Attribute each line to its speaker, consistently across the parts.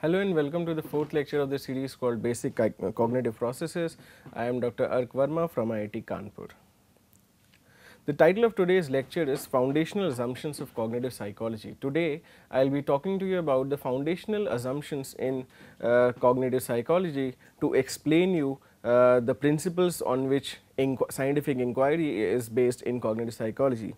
Speaker 1: Hello and welcome to the fourth lecture of the series called Basic Cognitive Processes. I am Dr. Ark Verma from IIT Kanpur. The title of today's lecture is Foundational Assumptions of Cognitive Psychology. Today, I will be talking to you about the foundational assumptions in uh, cognitive psychology to explain you uh, the principles on which inqu scientific inquiry is based in cognitive psychology.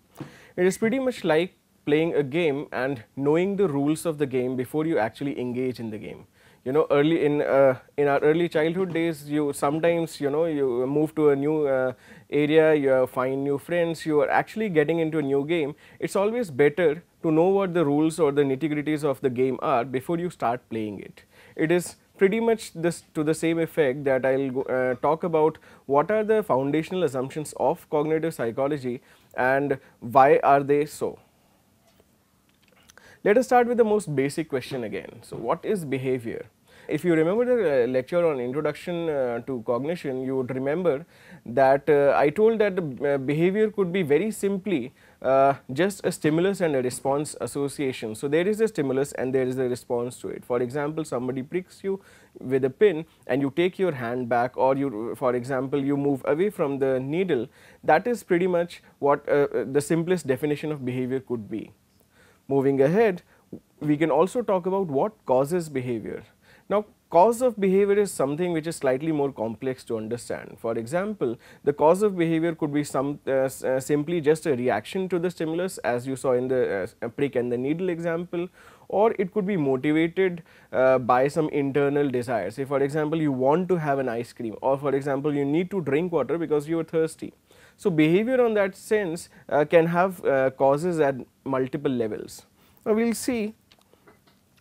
Speaker 1: It is pretty much like playing a game and knowing the rules of the game before you actually engage in the game you know early in uh, in our early childhood days you sometimes you know you move to a new uh, area you find new friends you are actually getting into a new game it's always better to know what the rules or the nitty gritties of the game are before you start playing it it is pretty much this to the same effect that I'll go, uh, talk about what are the foundational assumptions of cognitive psychology and why are they so. Let us start with the most basic question again. So, what is behavior? If you remember the uh, lecture on introduction uh, to cognition, you would remember that uh, I told that the uh, behavior could be very simply uh, just a stimulus and a response association. So, there is a stimulus and there is a response to it. For example, somebody pricks you with a pin and you take your hand back or you for example, you move away from the needle that is pretty much what uh, the simplest definition of behavior could be. Moving ahead, we can also talk about what causes behavior. Now, cause of behavior is something which is slightly more complex to understand. For example, the cause of behavior could be some uh, uh, simply just a reaction to the stimulus as you saw in the uh, uh prick and the needle example or it could be motivated uh, by some internal desire. Say for example, you want to have an ice cream or for example, you need to drink water because you are thirsty. So, behavior on that sense uh, can have causes at multiple levels. Now, we will see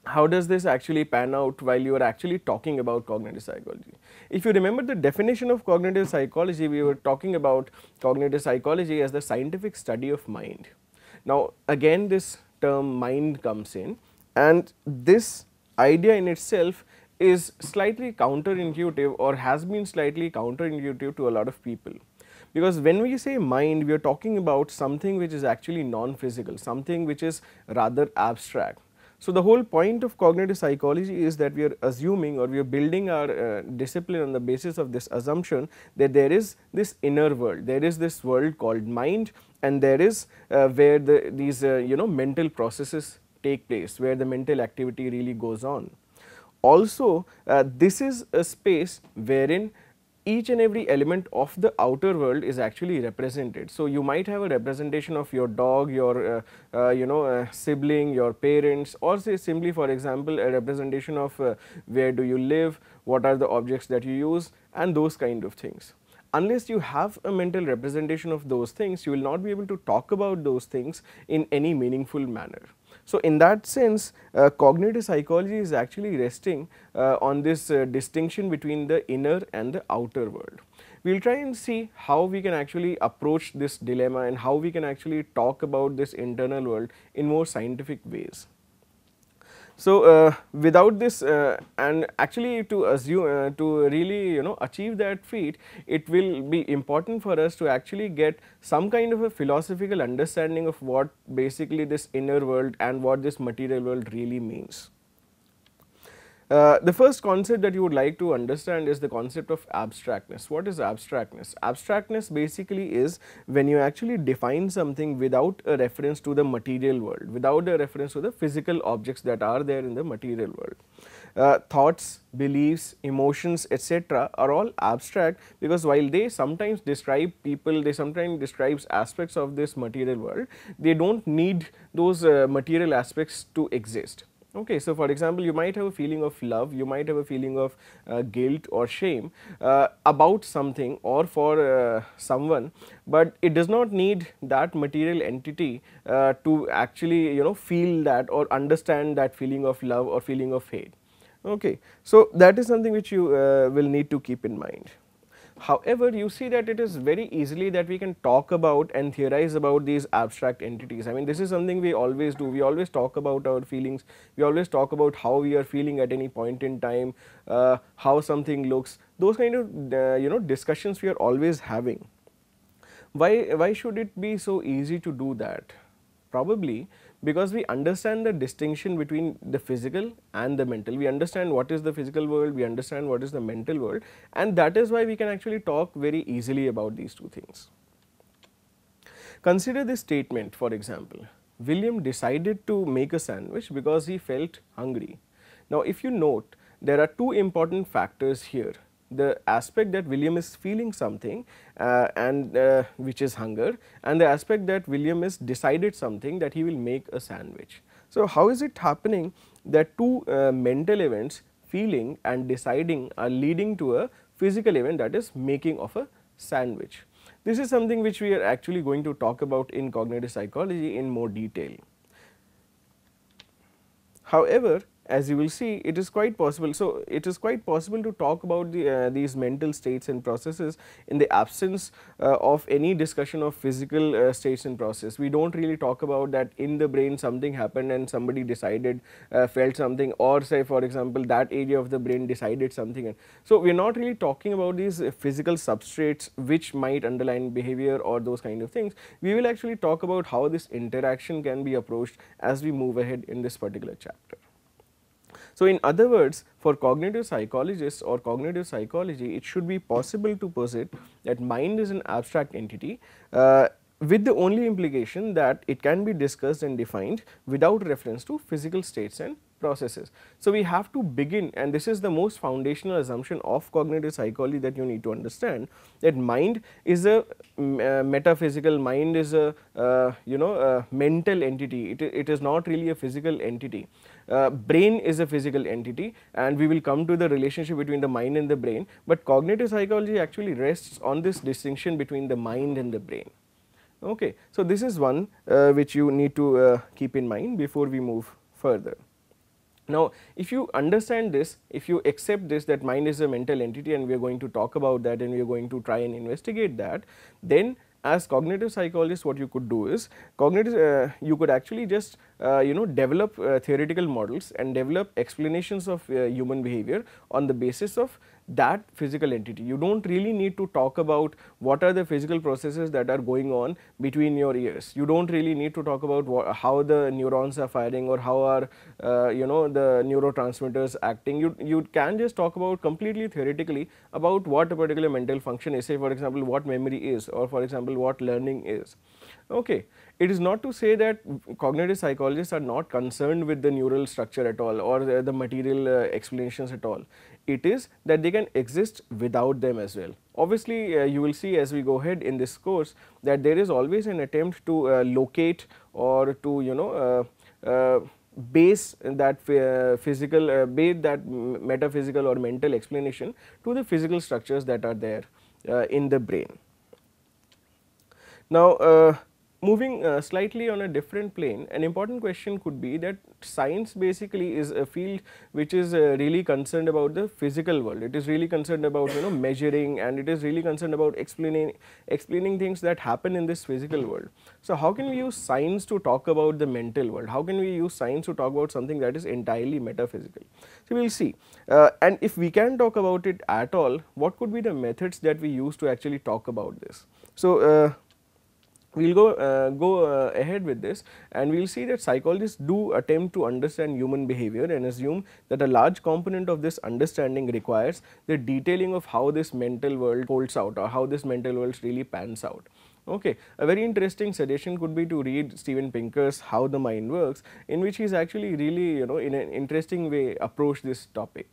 Speaker 1: how does this actually pan out while you are actually talking about cognitive psychology? If you remember the definition of cognitive psychology, we were talking about cognitive psychology as the scientific study of mind. Now, again this term mind comes in and this idea in itself is slightly counterintuitive or has been slightly counterintuitive to a lot of people. Because when we say mind, we are talking about something which is actually non-physical, something which is rather abstract so, the whole point of cognitive psychology is that we are assuming or we are building our uh, discipline on the basis of this assumption that there is this inner world, there is this world called mind and there is uh, where the, these uh, you know mental processes take place, where the mental activity really goes on. Also, uh, this is a space wherein each and every element of the outer world is actually represented. So, you might have a representation of your dog, your uh, uh, you know uh, sibling, your parents or say simply for example, a representation of uh, where do you live, what are the objects that you use and those kind of things. Unless you have a mental representation of those things, you will not be able to talk about those things in any meaningful manner. So, in that sense uh, cognitive psychology is actually resting uh, on this uh, distinction between the inner and the outer world. We will try and see how we can actually approach this dilemma and how we can actually talk about this internal world in more scientific ways. So, uh, without this uh, and actually to assume uh, to really you know achieve that feat it will be important for us to actually get some kind of a philosophical understanding of what basically this inner world and what this material world really means. Uh, the first concept that you would like to understand is the concept of abstractness. What is abstractness? Abstractness basically is when you actually define something without a reference to the material world, without a reference to the physical objects that are there in the material world. Uh, thoughts, beliefs, emotions etc. are all abstract because while they sometimes describe people, they sometimes describe aspects of this material world, they do not need those uh, material aspects to exist. Okay, so for example, you might have a feeling of love, you might have a feeling of uh, guilt or shame uh, about something or for uh, someone, but it does not need that material entity uh, to actually you know feel that or understand that feeling of love or feeling of hate. Okay, so that is something which you uh, will need to keep in mind. However, you see that it is very easily that we can talk about and theorize about these abstract entities. I mean, this is something we always do. We always talk about our feelings. We always talk about how we are feeling at any point in time, uh, how something looks. Those kind of uh, you know discussions we are always having. Why why should it be so easy to do that? Probably because we understand the distinction between the physical and the mental. We understand what is the physical world, we understand what is the mental world and that is why we can actually talk very easily about these two things. Consider this statement for example, William decided to make a sandwich because he felt hungry. Now if you note there are two important factors here the aspect that William is feeling something uh, and uh, which is hunger and the aspect that William is decided something that he will make a sandwich. So, how is it happening that two uh, mental events feeling and deciding are leading to a physical event that is making of a sandwich. This is something which we are actually going to talk about in cognitive psychology in more detail. However, as you will see it is quite possible. So, it is quite possible to talk about the, uh, these mental states and processes in the absence uh, of any discussion of physical uh, states and process. We do not really talk about that in the brain something happened and somebody decided uh, felt something or say for example, that area of the brain decided something. so, we are not really talking about these physical substrates which might underline behavior or those kind of things. We will actually talk about how this interaction can be approached as we move ahead in this particular chapter. So, in other words for cognitive psychologists or cognitive psychology it should be possible to posit that mind is an abstract entity uh, with the only implication that it can be discussed and defined without reference to physical states and processes. So, we have to begin and this is the most foundational assumption of cognitive psychology that you need to understand that mind is a uh, metaphysical, mind is a uh, you know a mental entity, it, it is not really a physical entity. Uh, brain is a physical entity and we will come to the relationship between the mind and the brain, but cognitive psychology actually rests on this distinction between the mind and the brain. Okay. So, this is one uh, which you need to uh, keep in mind before we move further. Now, if you understand this, if you accept this that mind is a mental entity and we are going to talk about that and we are going to try and investigate that, then as cognitive psychologists what you could do is cognitive uh, you could actually just uh, you know develop uh, theoretical models and develop explanations of uh, human behavior on the basis of that physical entity. You do not really need to talk about what are the physical processes that are going on between your ears. You do not really need to talk about how the neurons are firing or how are uh, you know the neurotransmitters acting. You, you can just talk about completely theoretically about what a particular mental function is say for example what memory is or for example what learning is. Okay. It is not to say that cognitive psychologists are not concerned with the neural structure at all or the, the material uh, explanations at all. It is that they can exist without them as well. Obviously, uh, you will see as we go ahead in this course that there is always an attempt to uh, locate or to you know uh, uh, base that uh, physical uh, base that metaphysical or mental explanation to the physical structures that are there uh, in the brain. Now, uh, Moving uh, slightly on a different plane, an important question could be that science basically is a field which is uh, really concerned about the physical world. It is really concerned about you know measuring and it is really concerned about explaining explaining things that happen in this physical world. So how can we use science to talk about the mental world? How can we use science to talk about something that is entirely metaphysical? So we'll see. Uh, and if we can talk about it at all, what could be the methods that we use to actually talk about this? So uh, we will go, uh, go uh, ahead with this and we will see that psychologists do attempt to understand human behavior and assume that a large component of this understanding requires the detailing of how this mental world holds out or how this mental world really pans out. Okay, a very interesting suggestion could be to read Steven Pinker's How the Mind Works in which he is actually really you know in an interesting way approach this topic.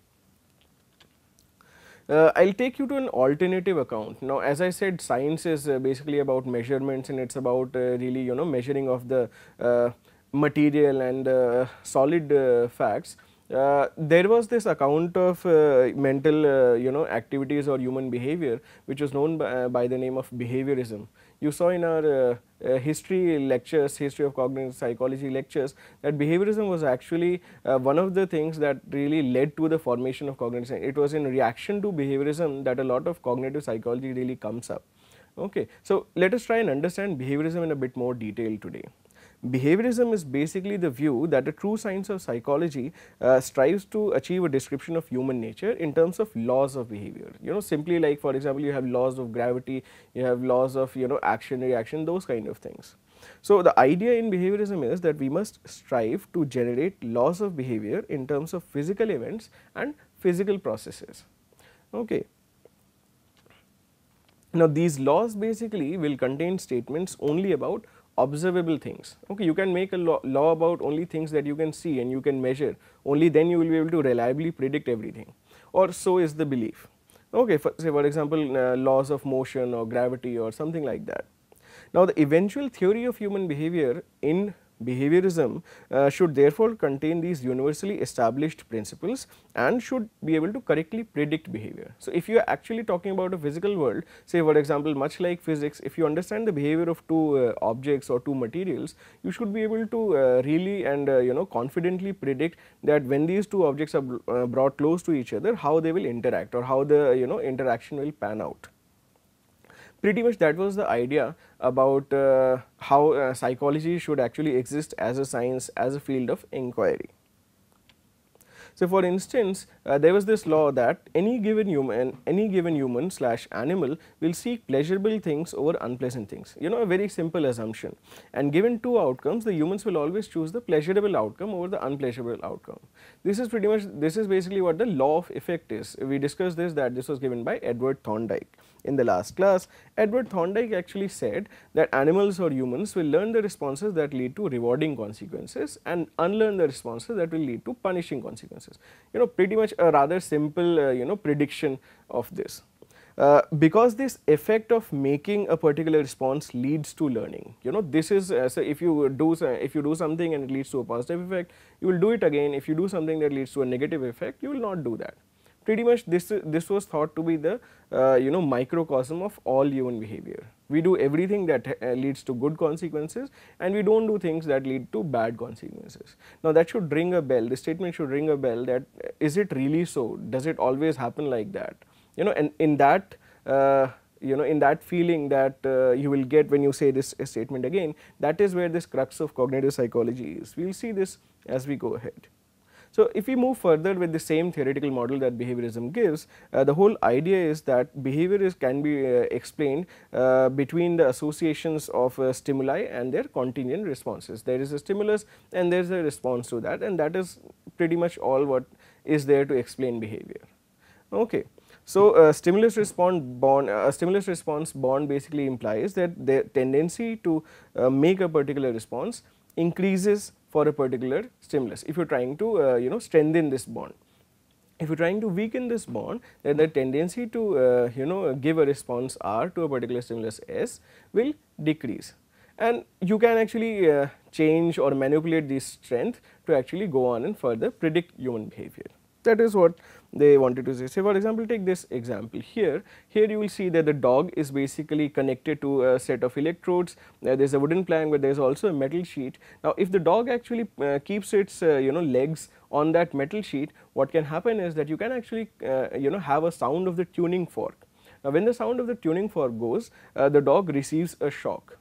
Speaker 1: Uh, I'll take you to an alternative account. Now, as I said, science is uh, basically about measurements and it's about uh, really, you know, measuring of the uh, material and uh, solid uh, facts. Uh, there was this account of uh, mental uh, you know activities or human behavior which was known by, uh, by the name of behaviorism. You saw in our uh, uh, history lectures, history of cognitive psychology lectures that behaviorism was actually one of the things that really led to the formation of cognitive science. It was in reaction to behaviorism that a lot of cognitive psychology really comes up. Okay. So, let us try and understand behaviorism in a bit more detail today. Behaviorism is basically the view that the true science of psychology uh, strives to achieve a description of human nature in terms of laws of behavior. You know, simply like for example, you have laws of gravity, you have laws of, you know, action, reaction, those kind of things. So, the idea in behaviorism is that we must strive to generate laws of behavior in terms of physical events and physical processes. Okay. Now, these laws basically will contain statements only about observable things. Okay, you can make a law, law, about only things that you can see and you can measure. Only then you will be able to reliably predict everything or so is the belief. Okay, for, say for example, uh, laws of motion or gravity or something like that. Now, the eventual theory of human behavior in Behaviorism uh, should therefore contain these universally established principles and should be able to correctly predict behavior. So, if you are actually talking about a physical world say for example, much like physics if you understand the behavior of two uh, objects or two materials you should be able to uh, really and uh, you know confidently predict that when these two objects are uh, brought close to each other how they will interact or how the you know interaction will pan out pretty much that was the idea about uh, how uh, psychology should actually exist as a science, as a field of inquiry. So, for instance, uh, there was this law that any given human, any given human slash animal will seek pleasurable things over unpleasant things, you know a very simple assumption and given two outcomes the humans will always choose the pleasurable outcome over the unpleasurable outcome. This is pretty much, this is basically what the law of effect is. We discussed this that this was given by Edward Thorndike in the last class. Edward Thorndike actually said that animals or humans will learn the responses that lead to rewarding consequences and unlearn the responses that will lead to punishing consequences. You know pretty much a rather simple uh, you know prediction of this. Uh, because this effect of making a particular response leads to learning you know this is uh, so if you do uh, if you do something and it leads to a positive effect you will do it again if you do something that leads to a negative effect you will not do that pretty much this this was thought to be the uh, you know microcosm of all human behavior we do everything that uh, leads to good consequences and we do not do things that lead to bad consequences. Now that should ring a bell, the statement should ring a bell that uh, is it really so, does it always happen like that, you know and in that uh, you know in that feeling that uh, you will get when you say this uh, statement again that is where this crux of cognitive psychology is. We will see this as we go ahead. So, if we move further with the same theoretical model that behaviorism gives, uh, the whole idea is that behavior is can be uh, explained uh, between the associations of uh, stimuli and their contingent responses. There is a stimulus and there is a response to that and that is pretty much all what is there to explain behavior. Okay. So, uh, stimulus response bond, a uh, stimulus response bond basically implies that the tendency to uh, make a particular response increases for a particular stimulus if you are trying to uh, you know strengthen this bond. If you are trying to weaken this bond then the tendency to uh, you know give a response R to a particular stimulus S will decrease and you can actually uh, change or manipulate this strength to actually go on and further predict human behavior. That is what they wanted to say. Say for example, take this example here. Here you will see that the dog is basically connected to a set of electrodes. Uh, there is a wooden plank but there is also a metal sheet. Now if the dog actually uh, keeps its uh, you know legs on that metal sheet, what can happen is that you can actually uh, you know have a sound of the tuning fork. Now when the sound of the tuning fork goes, uh, the dog receives a shock.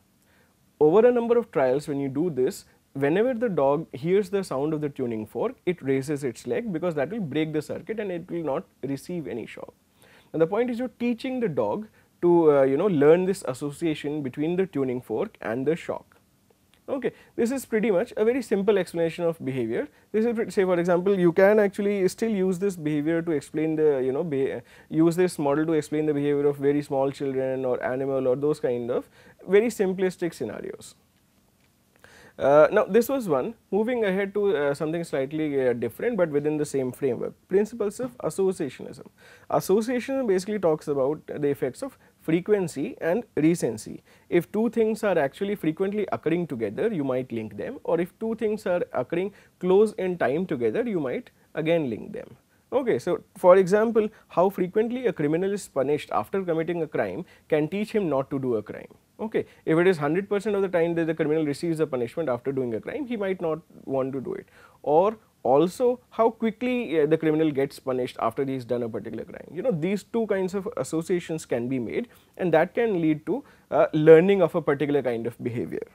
Speaker 1: Over a number of trials when you do this, whenever the dog hears the sound of the tuning fork, it raises its leg because that will break the circuit and it will not receive any shock. Now the point is you're teaching the dog to uh, you know learn this association between the tuning fork and the shock. Okay, this is pretty much a very simple explanation of behavior. This is say for example, you can actually still use this behavior to explain the you know use this model to explain the behavior of very small children or animal or those kind of very simplistic scenarios. Uh, now, this was one. Moving ahead to uh, something slightly uh, different, but within the same framework, principles of associationism. Associationism basically talks about the effects of frequency and recency. If two things are actually frequently occurring together, you might link them or if two things are occurring close in time together, you might again link them. Okay, so for example, how frequently a criminal is punished after committing a crime can teach him not to do a crime. Okay, if it is 100 percent of the time that the criminal receives a punishment after doing a crime, he might not want to do it. Or also how quickly uh, the criminal gets punished after he's done a particular crime. You know, these two kinds of associations can be made and that can lead to uh, learning of a particular kind of behavior.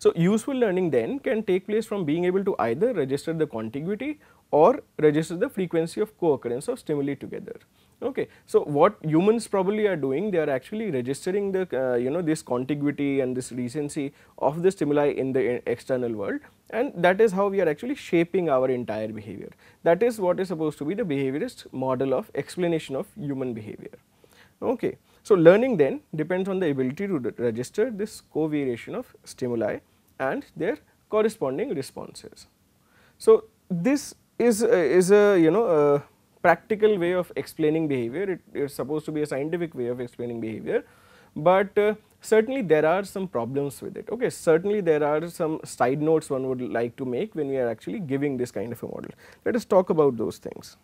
Speaker 1: So, useful learning then can take place from being able to either register the contiguity or register the frequency of co-occurrence of stimuli together. Okay. So, what humans probably are doing, they are actually registering the uh, you know this contiguity and this recency of the stimuli in the uh, external world and that is how we are actually shaping our entire behavior. That is what is supposed to be the behaviorist model of explanation of human behavior. Okay. So, learning then depends on the ability to register this covariation of stimuli and their corresponding responses. So, this is, uh, is a you know uh, practical way of explaining behavior, it is supposed to be a scientific way of explaining behavior, but uh, certainly there are some problems with it. Okay, certainly there are some side notes one would like to make when we are actually giving this kind of a model. Let us talk about those things.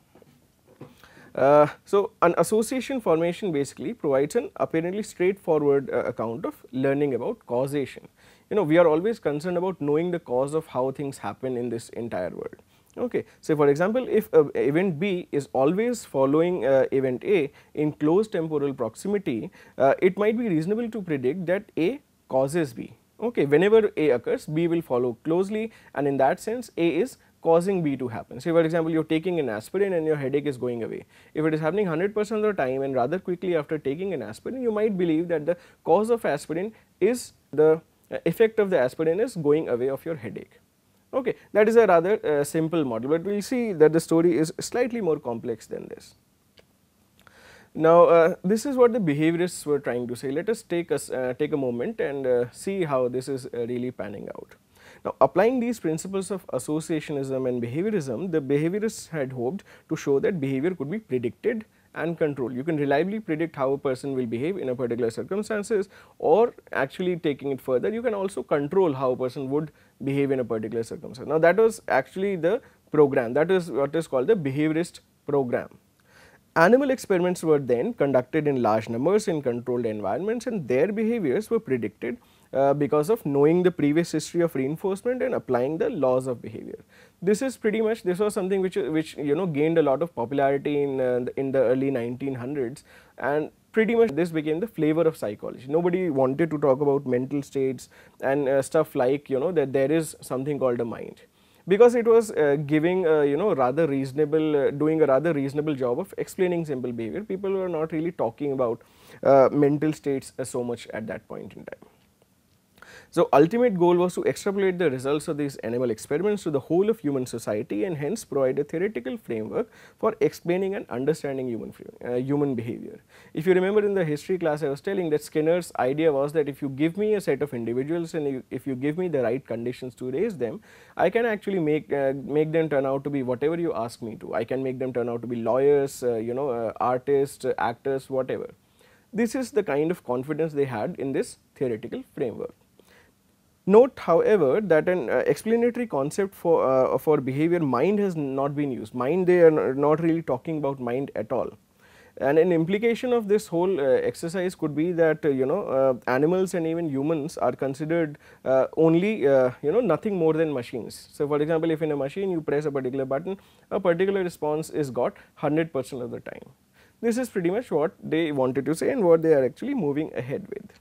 Speaker 1: Uh, so, an association formation basically provides an apparently straightforward uh, account of learning about causation. You know, we are always concerned about knowing the cause of how things happen in this entire world. Okay. So, for example, if uh, event B is always following uh, event A in close temporal proximity, uh, it might be reasonable to predict that A causes B. Okay. Whenever A occurs, B will follow closely and in that sense A is causing B to happen. Say for example, you are taking an aspirin and your headache is going away. If it is happening 100 percent of the time and rather quickly after taking an aspirin, you might believe that the cause of aspirin is the uh, effect of the aspirin is going away of your headache. Okay, that is a rather uh, simple model, but we will see that the story is slightly more complex than this. Now, uh, this is what the behaviorists were trying to say. Let us take a uh, take a moment and uh, see how this is uh, really panning out. Now, applying these principles of associationism and behaviorism, the behaviorists had hoped to show that behavior could be predicted and control. You can reliably predict how a person will behave in a particular circumstances or actually taking it further, you can also control how a person would behave in a particular circumstance. Now that was actually the program that is what is called the behaviorist program. Animal experiments were then conducted in large numbers in controlled environments and their behaviors were predicted uh, because of knowing the previous history of reinforcement and applying the laws of behavior. This is pretty much this was something which which you know gained a lot of popularity in uh, the, in the early 1900s and pretty much this became the flavor of psychology. Nobody wanted to talk about mental states and uh, stuff like you know that there is something called a mind because it was uh, giving a, uh, you know rather reasonable uh, doing a rather reasonable job of explaining simple behavior people were not really talking about mental states so much at that point in time. So ultimate goal was to extrapolate the results of these animal experiments to the whole of human society and hence provide a theoretical framework for explaining and understanding human, uh, human behavior. If you remember in the history class I was telling that Skinner's idea was that if you give me a set of individuals and you, if you give me the right conditions to raise them, I can actually make, uh, make them turn out to be whatever you ask me to. I can make them turn out to be lawyers, uh, you know, uh, artists, uh, actors, whatever. This is the kind of confidence they had in this theoretical framework. Note however that an uh, explanatory concept for, uh, for behavior mind has not been used, mind they are not really talking about mind at all. And an implication of this whole uh, exercise could be that uh, you know uh, animals and even humans are considered uh, only you know nothing more than machines. So for example, if in a machine you press a particular button, a particular response is got 100 percent of the time. This is pretty much what they wanted to say and what they are actually moving ahead with.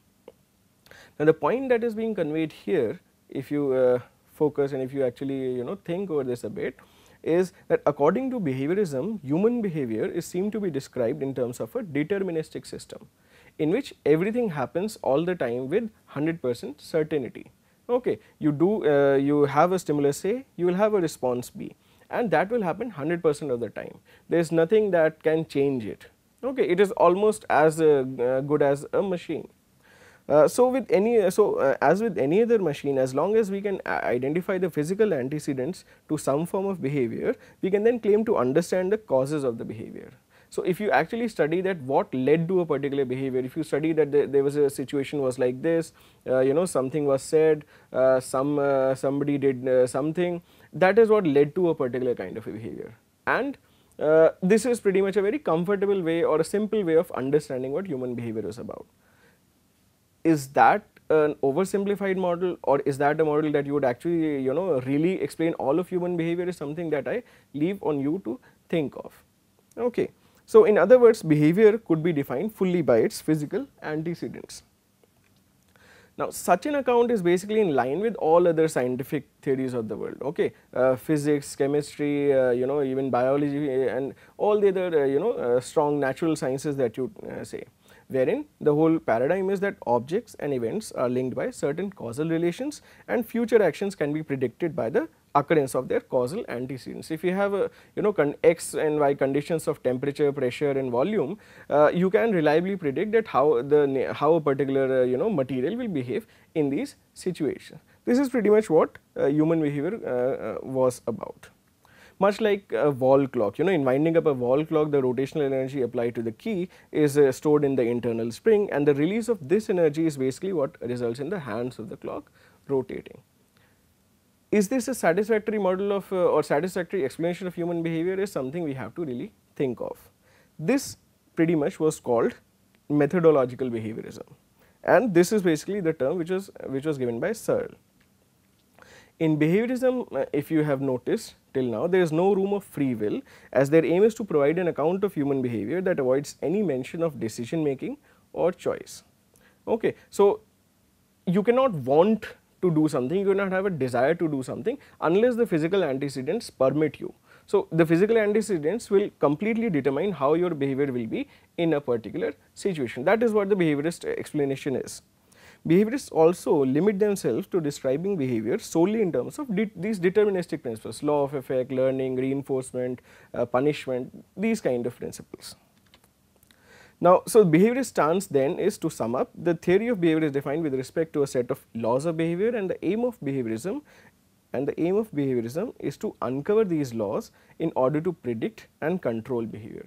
Speaker 1: Now, the point that is being conveyed here if you uh, focus and if you actually you know think over this a bit is that according to behaviorism human behavior is seen to be described in terms of a deterministic system in which everything happens all the time with 100 percent certainty. Okay, you do uh, you have a stimulus A, you will have a response B and that will happen 100 percent of the time. There is nothing that can change it. Okay, it is almost as uh, uh good as a machine. Uh, so with any uh, so uh, as with any other machine as long as we can uh, identify the physical antecedents to some form of behavior we can then claim to understand the causes of the behavior. So if you actually study that what led to a particular behavior if you study that the, there was a situation was like this uh, you know something was said uh, some somebody did something that is what led to a particular kind of a behavior and this is pretty much a very comfortable way or a simple way of understanding what human behavior is about is that an oversimplified model or is that a model that you would actually you know really explain all of human behavior is something that I leave on you to think of. Okay. So, in other words behavior could be defined fully by its physical antecedents. Now, such an account is basically in line with all other scientific theories of the world, okay. Uh, physics, chemistry, uh, you know even biology and all the other uh, you know uh, strong natural sciences that you uh, say wherein the whole paradigm is that objects and events are linked by certain causal relations and future actions can be predicted by the occurrence of their causal antecedents. If you have a you know x and y conditions of temperature, pressure and volume, uh, you can reliably predict that how the how a particular uh, you know material will behave in these situations. This is pretty much what uh, human behavior uh, uh, was about much like a wall clock. You know, in winding up a wall clock, the rotational energy applied to the key is uh, stored in the internal spring and the release of this energy is basically what results in the hands of the clock rotating. Is this a satisfactory model of uh, or satisfactory explanation of human behavior is something we have to really think of. This pretty much was called methodological behaviorism and this is basically the term which was which was given by Searle. In behaviorism, uh, if you have noticed till now, there is no room of free will as their aim is to provide an account of human behavior that avoids any mention of decision making or choice. Okay. So, you cannot want to do something, you cannot have a desire to do something unless the physical antecedents permit you. So, the physical antecedents will completely determine how your behavior will be in a particular situation. That is what the behaviorist explanation is behaviorists also limit themselves to describing behavior solely in terms of de these deterministic principles, law of effect, learning, reinforcement, uh, punishment, these kind of principles. Now, so behaviorist stance then is to sum up the theory of behavior is defined with respect to a set of laws of behavior and the aim of behaviorism and the aim of behaviorism is to uncover these laws in order to predict and control behavior.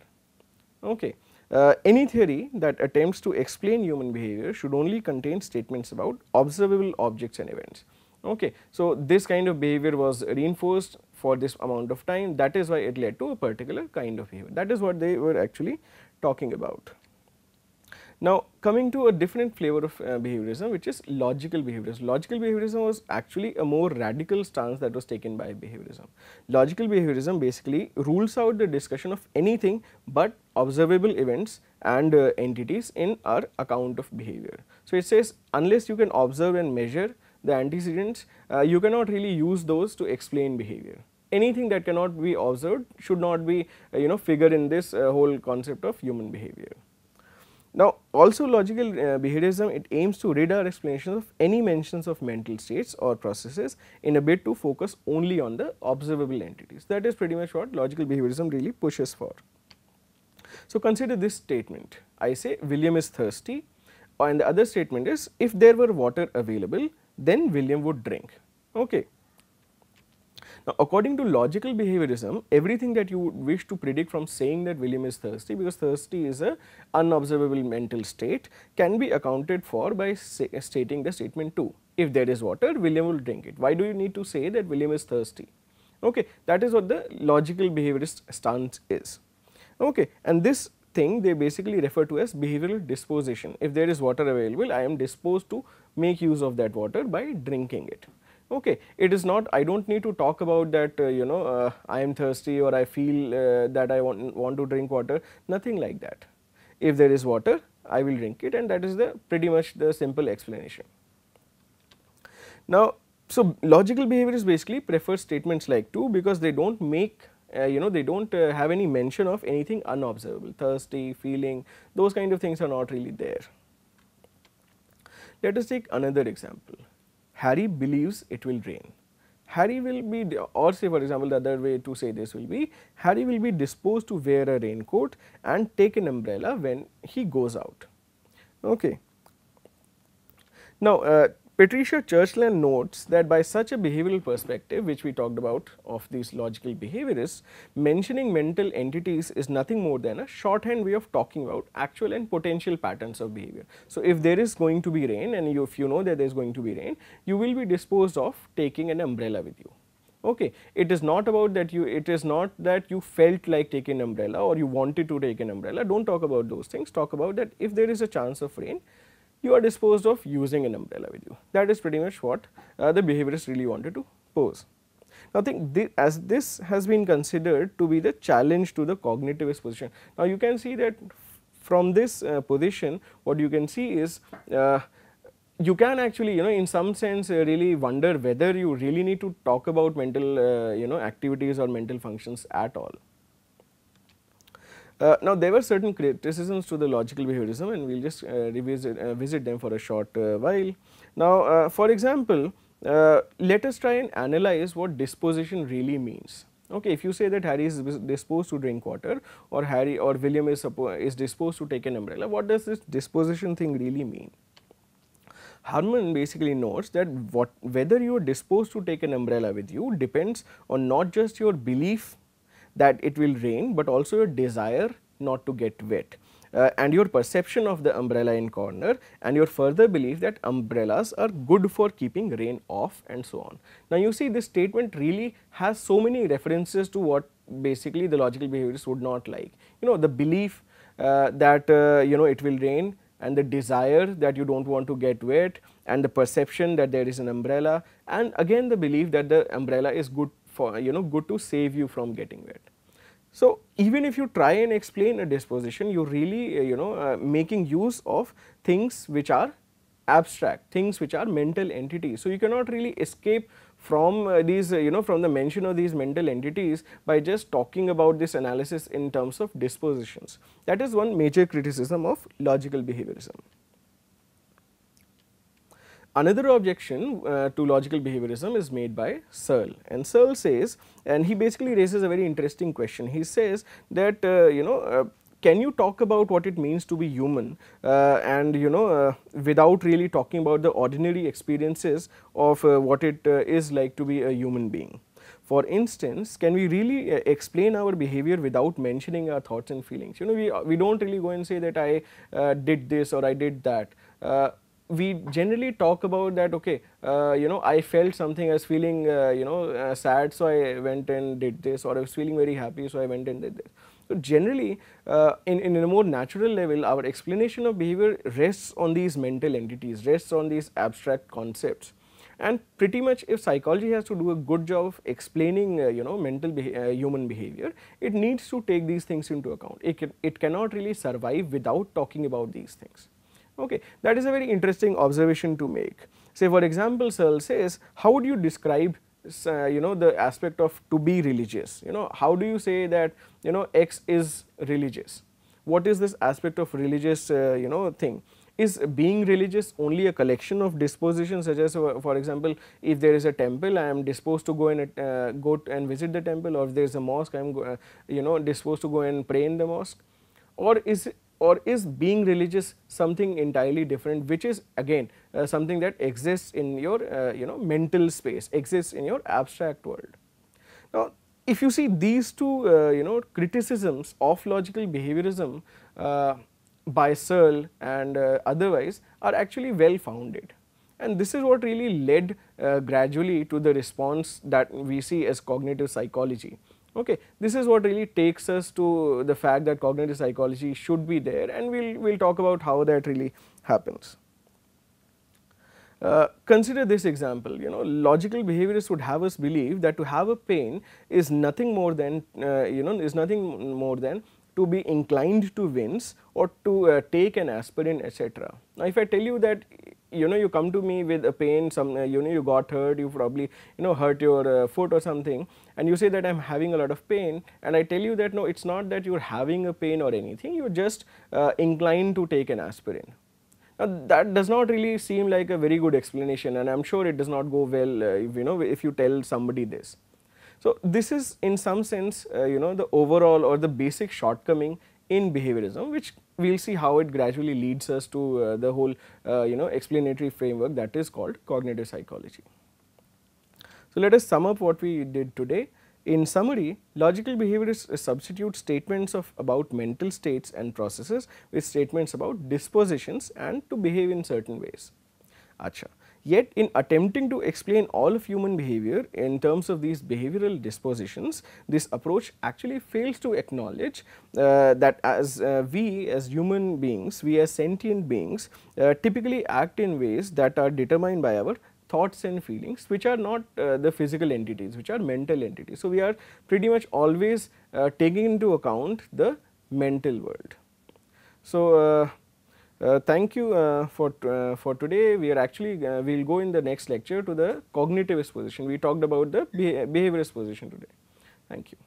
Speaker 1: Okay. Uh, any theory that attempts to explain human behavior should only contain statements about observable objects and events. Okay. So, this kind of behavior was reinforced for this amount of time that is why it led to a particular kind of behavior that is what they were actually talking about. Now, coming to a different flavor of uh, behaviorism which is logical behaviorism. Logical behaviorism was actually a more radical stance that was taken by behaviorism. Logical behaviorism basically rules out the discussion of anything but observable events and uh, entities in our account of behavior. So, it says unless you can observe and measure the antecedents, uh, you cannot really use those to explain behavior anything that cannot be observed should not be uh, you know figure in this uh, whole concept of human behavior. Now also logical uh, behaviorism it aims to rid our explanations of any mentions of mental states or processes in a bid to focus only on the observable entities that is pretty much what logical behaviorism really pushes for. So consider this statement I say William is thirsty and the other statement is if there were water available then William would drink okay. Now, according to logical behaviorism, everything that you would wish to predict from saying that William is thirsty, because thirsty is a unobservable mental state, can be accounted for by say, stating the statement 2. If there is water, William will drink it. Why do you need to say that William is thirsty? Okay, that is what the logical behaviorist stance is. Okay, and this thing they basically refer to as behavioral disposition. If there is water available, I am disposed to make use of that water by drinking it okay it is not i don't need to talk about that uh, you know uh, i am thirsty or i feel uh, that i want want to drink water nothing like that if there is water i will drink it and that is the pretty much the simple explanation now so logical behavior is basically prefer statements like two because they don't make uh, you know they don't uh, have any mention of anything unobservable thirsty feeling those kind of things are not really there let us take another example Harry believes it will rain. Harry will be or say for example, the other way to say this will be Harry will be disposed to wear a raincoat and take an umbrella when he goes out. Okay. Now, uh, Patricia Churchland notes that by such a behavioral perspective, which we talked about of these logical behaviorists, mentioning mental entities is nothing more than a shorthand way of talking about actual and potential patterns of behavior. So, if there is going to be rain and you, if you know that there is going to be rain, you will be disposed of taking an umbrella with you. Okay, it is not about that you, it is not that you felt like taking an umbrella or you wanted to take an umbrella, do not talk about those things, talk about that if there is a chance of rain, you are disposed of using an umbrella with you. That is pretty much what uh, the behaviorist really wanted to pose. Now, think th as this has been considered to be the challenge to the cognitivist position. Now, you can see that from this uh, position what you can see is uh, you can actually you know in some sense uh, really wonder whether you really need to talk about mental uh, you know activities or mental functions at all. Uh, now, there were certain criticisms to the logical behaviorism and we will just uh, revisit uh, visit them for a short uh, while. Now, for example, let us try and analyze what disposition really means. Okay, if you say that Harry is disposed to drink water or Harry or William is, is disposed to take an umbrella, what does this disposition thing really mean? Harman basically notes that what, whether you are disposed to take an umbrella with you depends on not just your belief that it will rain, but also your desire not to get wet. Uh, and your perception of the umbrella in corner and your further belief that umbrellas are good for keeping rain off and so on. Now you see this statement really has so many references to what basically the logical behaviorists would not like. You know the belief uh, that uh, you know it will rain and the desire that you do not want to get wet and the perception that there is an umbrella and again the belief that the umbrella is good for you know good to save you from getting wet. So, even if you try and explain a disposition, you really uh, you know uh, making use of things which are abstract, things which are mental entities. So, you cannot really escape from uh, these uh, you know from the mention of these mental entities by just talking about this analysis in terms of dispositions. That is one major criticism of logical behaviorism. Another objection uh, to logical behaviorism is made by Searle and Searle says and he basically raises a very interesting question. He says that uh, you know uh, can you talk about what it means to be human uh, and you know uh, without really talking about the ordinary experiences of uh, what it is like to be a human being. For instance, can we really uh, explain our behavior without mentioning our thoughts and feelings? You know, we, we do not really go and say that I uh, did this or I did that. Uh, we generally talk about that okay uh, you know i felt something i was feeling uh, you know uh, sad so i went and did this or i was feeling very happy so i went and did this so generally uh, in, in a more natural level our explanation of behavior rests on these mental entities rests on these abstract concepts and pretty much if psychology has to do a good job of explaining uh, you know mental beha uh, human behavior it needs to take these things into account it, can, it cannot really survive without talking about these things Okay. That is a very interesting observation to make. Say for example, Searle says how would you describe uh, you know the aspect of to be religious you know how do you say that you know x is religious what is this aspect of religious uh, you know thing is being religious only a collection of dispositions such as uh, for example if there is a temple i am disposed to go and uh, go and visit the temple or if there is a mosque i am uh, you know disposed to go and pray in the mosque or is or is being religious something entirely different which is again uh, something that exists in your uh, you know mental space exists in your abstract world now if you see these two uh, you know criticisms of logical behaviorism uh, by searle and uh, otherwise are actually well founded and this is what really led uh, gradually to the response that we see as cognitive psychology Okay. This is what really takes us to the fact that cognitive psychology should be there and we will we'll talk about how that really happens. Uh, consider this example you know logical behaviorists would have us believe that to have a pain is nothing more than uh, you know is nothing more than to be inclined to wince or to uh, take an aspirin etc. Now if I tell you that you know you come to me with a pain some uh, you know you got hurt you probably you know hurt your uh, foot or something and you say that I'm having a lot of pain and I tell you that no it's not that you're having a pain or anything you're just uh, inclined to take an aspirin now, that does not really seem like a very good explanation and I am sure it does not go well uh, if, you know if you tell somebody this. So, this is in some sense uh, you know the overall or the basic shortcoming in behaviorism which we will see how it gradually leads us to uh, the whole uh, you know explanatory framework that is called cognitive psychology. So, let us sum up what we did today. In summary, logical behaviorists substitute statements of about mental states and processes with statements about dispositions and to behave in certain ways. Acha. Yet in attempting to explain all of human behavior in terms of these behavioral dispositions, this approach actually fails to acknowledge uh, that as uh, we as human beings, we as sentient beings uh, typically act in ways that are determined by our thoughts and feelings which are not uh, the physical entities which are mental entities. So, we are pretty much always uh, taking into account the mental world. So, uh, uh, thank you uh, for uh, for today. We are actually uh, we will go in the next lecture to the cognitivist position. We talked about the behaviorist position today. Thank you.